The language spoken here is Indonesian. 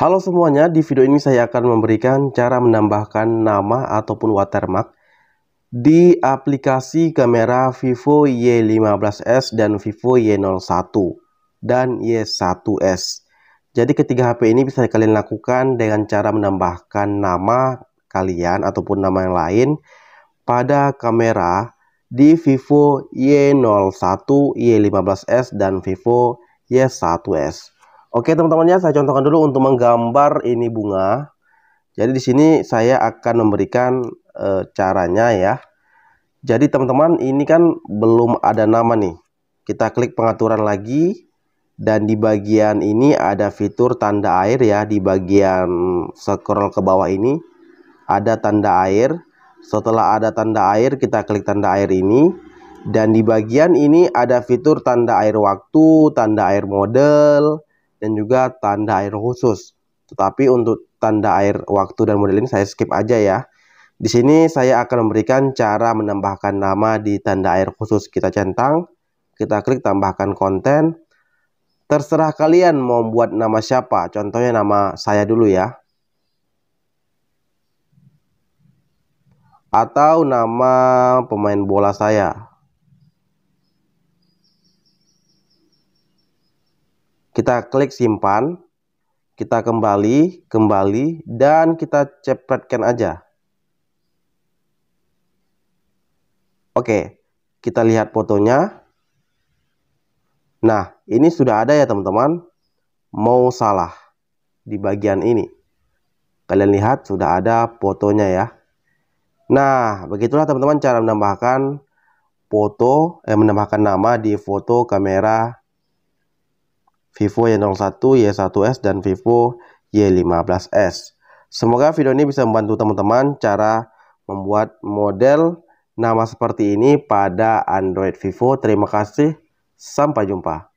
Halo semuanya, di video ini saya akan memberikan cara menambahkan nama ataupun watermark di aplikasi kamera Vivo Y15s dan Vivo Y01 dan Y1s. Jadi ketiga HP ini bisa kalian lakukan dengan cara menambahkan nama kalian ataupun nama yang lain pada kamera di Vivo Y01, Y15s dan Vivo Y1s. Oke teman-temannya saya contohkan dulu untuk menggambar ini bunga. Jadi di sini saya akan memberikan e, caranya ya. Jadi teman-teman ini kan belum ada nama nih. Kita klik pengaturan lagi dan di bagian ini ada fitur tanda air ya di bagian scroll ke bawah ini ada tanda air. Setelah ada tanda air kita klik tanda air ini dan di bagian ini ada fitur tanda air waktu, tanda air model dan juga tanda air khusus. Tetapi untuk tanda air waktu dan model ini saya skip aja ya. Di sini saya akan memberikan cara menambahkan nama di tanda air khusus kita centang. Kita klik tambahkan konten. Terserah kalian mau buat nama siapa. Contohnya nama saya dulu ya. Atau nama pemain bola saya. Kita klik simpan, kita kembali, kembali, dan kita cepetkan aja. Oke, kita lihat fotonya. Nah, ini sudah ada ya teman-teman. Mau salah di bagian ini. Kalian lihat sudah ada fotonya ya. Nah, begitulah teman-teman cara menambahkan foto, eh, menambahkan nama di foto kamera Vivo Y01, Y1S, dan Vivo Y15S. Semoga video ini bisa membantu teman-teman cara membuat model nama seperti ini pada Android Vivo. Terima kasih, sampai jumpa.